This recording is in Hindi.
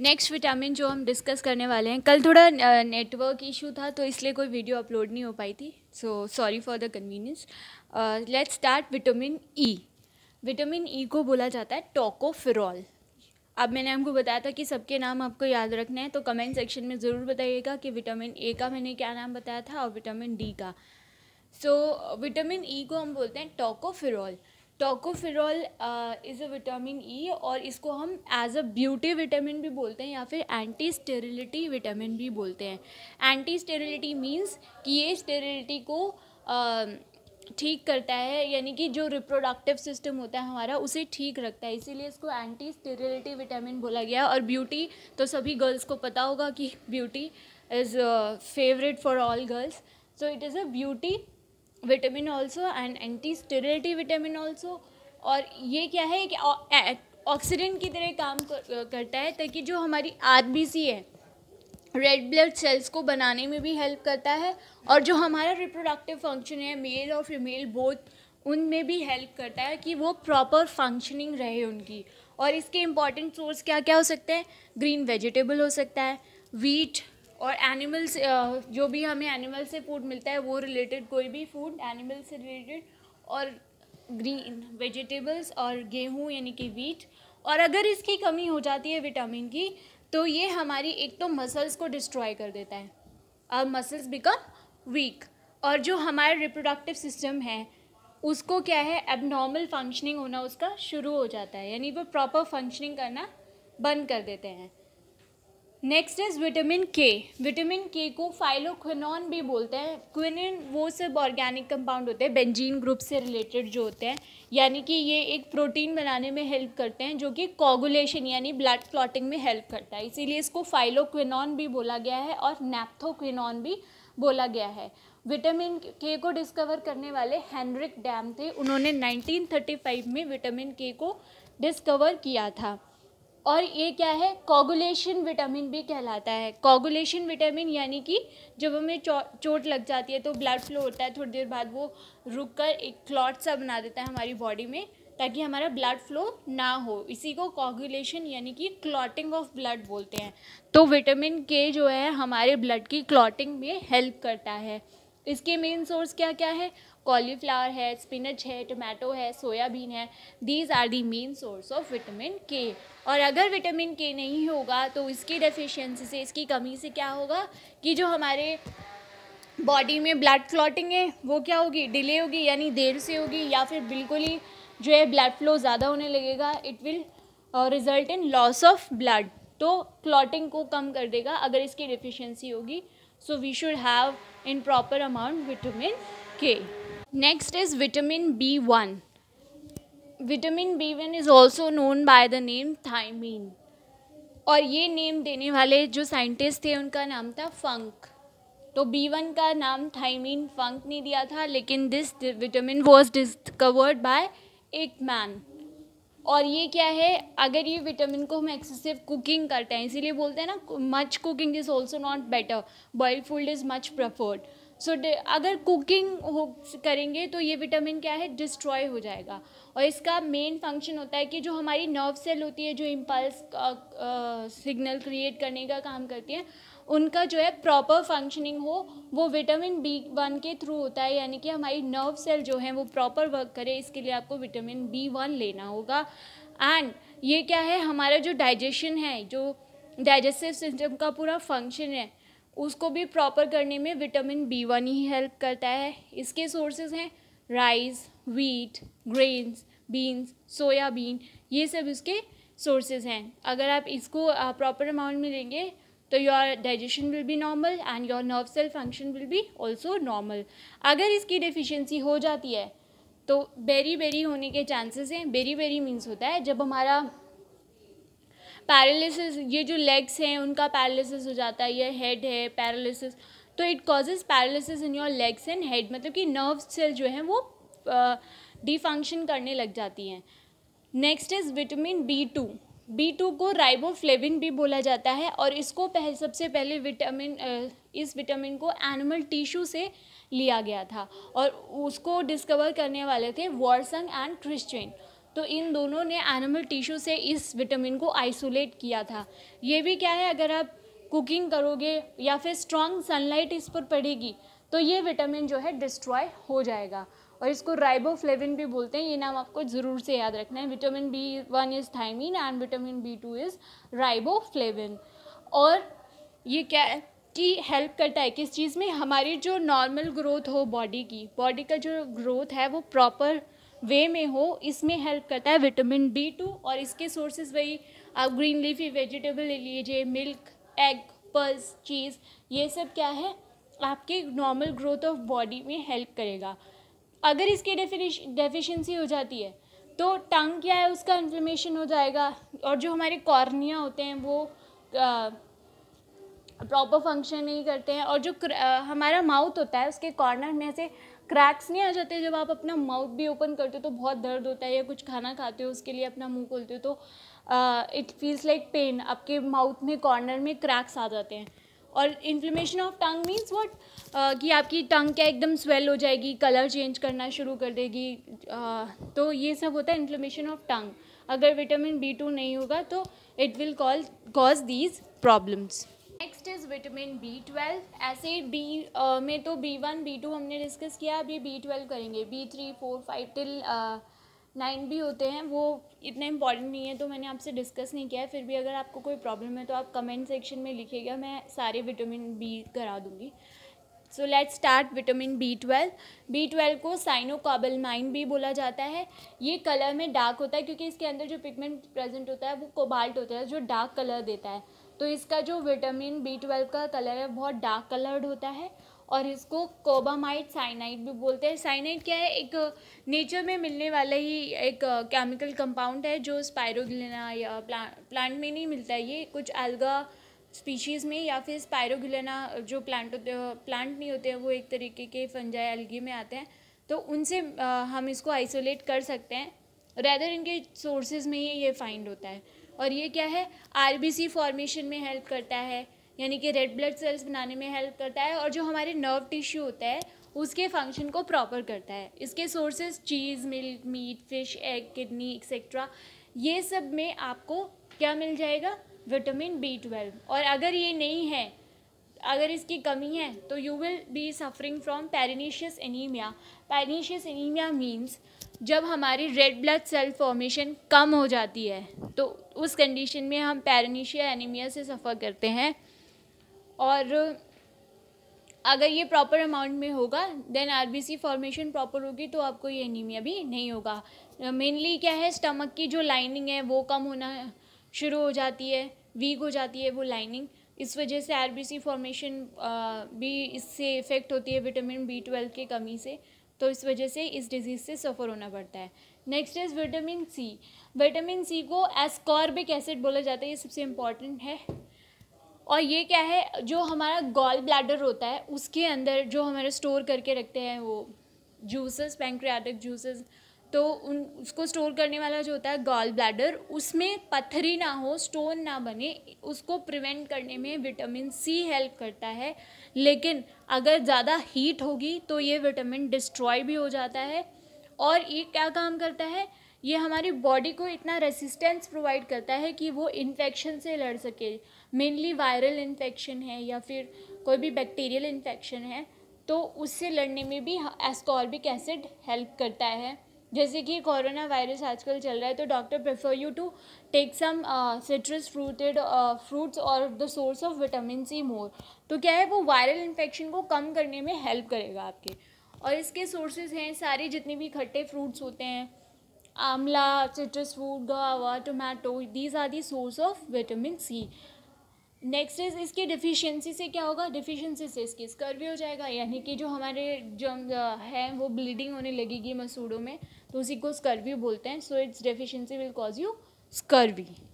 नेक्स्ट विटामिन जो हम डिस्कस करने वाले हैं कल थोड़ा नेटवर्क इशू था तो इसलिए कोई वीडियो अपलोड नहीं हो पाई थी so sorry for the convenience let's start vitamin E vitamin E को बोला जाता है टोकोफिरॉल अब मैंने आपको बताया था कि सबके नाम आपको याद रखना है तो कमेंट सेक्शन में ज़रूर बताइएगा कि विटामिन ए का मैंने क्या नाम बताया था और विटामिन डी का सो विटामिन ई को हम बोलते हैं tocopherol tocopherol is a vitamin E e और इसको हम एज अ ब्यूटी विटामिन भी बोलते हैं या फिर एंटी स्टेरिलिटी विटामिन भी बोलते हैं एंटी स्टेरिलिटी मीन्स कि ये स्टेरिलिटी को ठीक uh, करता है यानी कि जो रिप्रोडक्टिव सिस्टम होता है हमारा उसे ठीक रखता है इसीलिए इसको एंटी स्टेरिलिटी विटामिन बोला गया और ब्यूटी तो सभी गर्ल्स को पता होगा कि beauty is favourite for all girls so it is a beauty vitamin also and anti sterility vitamin also और ये क्या है कि ऑक्सीडेंट की तरह काम करता है ताकि जो हमारी आर है रेड ब्लड सेल्स को बनाने में भी हेल्प करता है और जो हमारा रिप्रोडक्टिव फंक्शन है मेल और फीमेल बोथ उनमें भी हेल्प करता है कि वो प्रॉपर फंक्शनिंग रहे उनकी और इसके इम्पॉर्टेंट सोर्स क्या क्या हो सकते हैं ग्रीन वेजिटेबल हो सकता है वीट और एनिमल्स जो भी हमें एनिमल से फूड मिलता है वो रिलेटेड कोई भी फूड एनिमल से रिलेटेड और ग्रीन वेजिटेबल्स और गेहूँ यानी कि वीट और अगर इसकी कमी हो जाती है विटामिन की तो ये हमारी एक तो मसल्स को डिस्ट्रॉय कर देता है अब मसल्स बिकम वीक और जो हमारा रिप्रोडक्टिव सिस्टम है उसको क्या है एबनॉर्मल फंक्शनिंग होना उसका शुरू हो जाता है यानी वो प्रॉपर फंक्शनिंग करना बंद कर देते हैं next is vitamin K vitamin K को फाइलोक्विनॉन भी बोलते हैं क्विनिन वो सब ऑर्गेनिक कंपाउंड होते हैं बेंजीन ग्रुप से रिलेटेड जो होते हैं यानी कि ये एक प्रोटीन बनाने में हेल्प करते हैं जो कि कोगुलेशन यानी ब्लड क्लॉटिंग में हेल्प करता है इसीलिए इसको फाइलोक्विनॉन भी बोला गया है और नैप्थोक्विनॉन भी बोला गया है विटामिन के को डिस्कवर करने वाले हैंनरिक डैम थे उन्होंने नाइनटीन में विटामिन के को डिस्कवर किया था और ये क्या है कोगुलेशन विटामिन भी कहलाता है कोगुलेशन विटामिन यानी कि जब हमें चो, चोट लग जाती है तो ब्लड फ्लो होता है थोड़ी देर बाद वो रुक कर एक क्लॉट सा बना देता है हमारी बॉडी में ताकि हमारा ब्लड फ्लो ना हो इसी को कोगुलेशन यानी कि क्लॉटिंग ऑफ ब्लड बोलते हैं तो विटामिन के जो है हमारे ब्लड की क्लॉटिंग में हेल्प करता है इसके मेन सोर्स क्या क्या है कॉलीफ्लावर है स्पिनच है टोमेटो है सोयाबीन है these are the main source of vitamin K और अगर विटामिन के नहीं होगा तो इसकी डेफिशिएंसी से इसकी कमी से क्या होगा कि जो हमारे बॉडी में ब्लड क्लॉटिंग है वो क्या होगी डिले होगी यानी देर से होगी या फिर बिल्कुल ही जो है ब्लड फ्लो ज़्यादा होने लगेगा it will result in loss of blood तो क्लॉटिंग को कम कर देगा अगर इसकी डिफिशेंसी होगी so we should have in proper amount vitamin K next is vitamin B one vitamin B one is also known by the name thiamine और ये नेम देने वाले जो साइंटिस्ट थे उनका नाम था फंक तो बी वन का नाम थाइमीन फंक ने दिया था लेकिन this vitamin was discovered by एक मैन और ये क्या है अगर ये विटामिन को हम एक्सेसिव कुकिंग करते हैं इसीलिए बोलते हैं ना much cooking is also not better boil food is much preferred so so, अगर कुकिंग हो करेंगे तो ये विटामिन क्या है डिस्ट्रॉय हो जाएगा और इसका मेन फंक्शन होता है कि जो हमारी नर्व सेल होती है जो इम्पल्स सिग्नल क्रिएट करने का काम करती है उनका जो है प्रॉपर फंक्शनिंग हो वो विटामिन बी वन के थ्रू होता है यानी कि हमारी नर्व सेल जो है वो प्रॉपर वर्क करे इसके लिए आपको विटामिन बी वन लेना होगा एंड ये क्या है हमारा जो डाइजेशन है जो डाइजेस्टिव सिस्टम का पूरा फंक्शन है उसको भी प्रॉपर करने में विटामिन बी वन ही हेल्प करता है इसके सोर्सेज हैं rice wheat grains beans soybean ये सब इसके सोर्सेज हैं अगर आप इसको प्रॉपर अमाउंट में लेंगे तो your digestion will be normal and your nerve cell function will be also normal अगर इसकी डिफिशेंसी हो जाती है तो बेरी बेरी होने के चांसेस हैं बेरी बेरी मीन्स होता है जब हमारा पैरालिसिस ये जो लेग्स हैं उनका पैरालिसिस हो जाता है ये हेड है पैरालिसिस तो it causes paralysis in your legs and head मतलब कि नर्व सेल जो हैं वो डिफंक्शन uh, करने लग जाती हैं next is vitamin B two B two को राइबोफ्लेविन भी बोला जाता है और इसको पहले सबसे पहले विटामिन इस विटामिन को एनिमल टिश्यू से लिया गया था और उसको डिस्कवर करने वाले थे वॉर्सन एंड क्रिश्चन तो इन दोनों ने एनिमल टिश्यू से इस विटामिन को आइसोलेट किया था ये भी क्या है अगर आप कुकिंग करोगे या फिर स्ट्रॉन्ग सनलाइट इस पर पड़ेगी तो ये विटामिन जो है डिस्ट्रॉय हो जाएगा और इसको राइबोफ्लेविन भी बोलते हैं ये नाम आपको ज़रूर से याद रखना है vitamin B one is thiamine and vitamin B two is riboflavin और ये क्या है कि हेल्प करता है किस चीज़ में हमारी जो नॉर्मल ग्रोथ हो बॉडी की बॉडी का जो ग्रोथ है वो प्रॉपर वे में हो इसमें हेल्प करता है विटामिन बी टू और इसके सोर्सेज वही आप ग्रीन लीफी वेजिटेबल ले लीजिए मिल्क एग पल्स चीज़ ये सब क्या है आपके नॉर्मल ग्रोथ ऑफ बॉडी में हेल्प करेगा अगर इसकी डेफिशिएंसी हो जाती है तो टंग क्या है उसका इन्फ्लेमेशन हो जाएगा और जो हमारे कॉर्निया होते हैं वो प्रॉपर फंक्शन नहीं करते हैं और जो आ, हमारा माउथ होता है उसके कॉर्नर में से क्रैक्स नहीं आ जाते जब आप अपना माउथ भी ओपन करते हो तो बहुत दर्द होता है या कुछ खाना खाते हो उसके लिए अपना मुंह खोलते हो तो इट फील्स लाइक पेन आपके माउथ में कॉर्नर में क्रैक्स आ जाते हैं और inflammation of tongue means what कि आपकी टंग क्या एकदम स्वेल हो जाएगी कलर चेंज करना शुरू कर देगी uh, तो ये सब होता है इन्फ्लेमेशन ऑफ टंग अगर विटामिन बी टू नहीं होगा तो it will call cause these problems next is vitamin B twelve ऐसे बी uh, में तो बी वन बी टू हमने डिस्कस किया अभी बी ट्वेल्व करेंगे B three four five till nine भी होते हैं वो इतने इम्पॉर्टेंट नहीं है तो मैंने आपसे डिस्कस नहीं किया है फिर भी अगर आपको कोई प्रॉब्लम है तो आप कमेंट सेक्शन में लिखिएगा मैं सारे विटामिन बी करा दूँगी so let start vitamin B twelve B twelve को माइन भी बोला जाता है ये कलर में डार्क होता है क्योंकि इसके अंदर जो पिगमेंट प्रेजेंट होता है वो कोबाल्ट होता है जो डार्क कलर देता है तो इसका जो विटामिन बी ट्वेल्व का कलर है बहुत डार्क कलर्ड होता है और इसको कोबामाइट साइनाइट भी बोलते हैं साइनाइट क्या है एक नेचर में मिलने वाला ही एक केमिकल कंपाउंड है जो स्पायरोगिलना या प्ला, प्लांट में नहीं मिलता है ये कुछ अलगा स्पीशीज़ में या फिर स्पायरोगना जो प्लांट होते प्लांट नहीं होते हैं वो एक तरीके के फंजाई अलगी में आते हैं तो उनसे हम इसको आइसोलेट कर सकते हैं रेदर इनके सोर्सेज में ही ये फाइंड होता है और ये क्या है आरबीसी फॉर्मेशन में हेल्प करता है यानी कि रेड ब्लड सेल्स बनाने में हेल्प करता है और जो हमारे नर्व टिश्यू होता है उसके फंक्शन को प्रॉपर करता है इसके sources cheese milk meat fish egg kidney etcetera ये सब में आपको क्या मिल जाएगा विटामिन बी ट्वेल्व और अगर ये नहीं है अगर इसकी कमी है तो you will be suffering from pernicious anaemia pernicious anaemia means जब हमारी रेड ब्लड सेल फॉर्मेशन कम हो जाती है तो उस कंडीशन में हम पैरानीशिया एनीमिया से सफ़र करते हैं और अगर ये प्रॉपर अमाउंट में होगा देन सी फॉर्मेशन प्रॉपर होगी तो आपको ये एनीमिया भी नहीं होगा मेनली क्या है स्टमक की जो लाइनिंग है वो कम होना शुरू हो जाती है वीक हो जाती है वो लाइनिंग इस वजह से सी फॉर्मेशन भी इससे इफ़ेक्ट होती है विटामिन बी ट्वेल्व की कमी से तो इस वजह से इस डिजीज़ से सफ़र होना पड़ता है next is vitamin C vitamin C को एस्कॉर्बिक एसिड बोला जाता है ये सबसे इम्पॉर्टेंट है और ये क्या है जो हमारा गॉल ब्लैडर होता है उसके अंदर जो हमारे स्टोर करके रखते हैं वो जूसेस पैंक्रियाटिक जूसेस तो उन उसको स्टोर करने वाला जो होता है गॉल ब्लैडर उसमें पत्थरी ना हो स्टोन ना बने उसको प्रिवेंट करने में विटामिन सी हेल्प करता है लेकिन अगर ज़्यादा हीट होगी तो ये विटामिन डिस्ट्रॉय भी हो जाता है और ये क्या काम करता है ये हमारी बॉडी को इतना रेसिस्टेंस प्रोवाइड करता है कि वो इन्फेक्शन से लड़ सके मेनली वायरल इन्फेक्शन है या फिर कोई भी बैक्टीरियल इन्फेक्शन है तो उससे लड़ने में भी एस्कॉर्बिक एसिड हेल्प करता है जैसे कि कोरोना वायरस आजकल चल रहा है तो doctor prefer you to take some citrus fruited fruits और the source of vitamin C more तो क्या है वो वायरल इन्फेक्शन को कम करने में हेल्प करेगा आपके और इसके सोर्सेज हैं सारे जितने भी खट्टे फ्रूट्स होते हैं amla citrus fruit guava tomato these are the source of vitamin C next is इसकी डिफिशियंसी से क्या होगा डिफिशियंसी से इसकी स्कर्वी हो जाएगा यानी कि जो हमारे जम है वो ब्लीडिंग होने लगेगी मसूड़ों में तो उसी को स्कर्वी बोलते हैं so its deficiency will cause you scurvy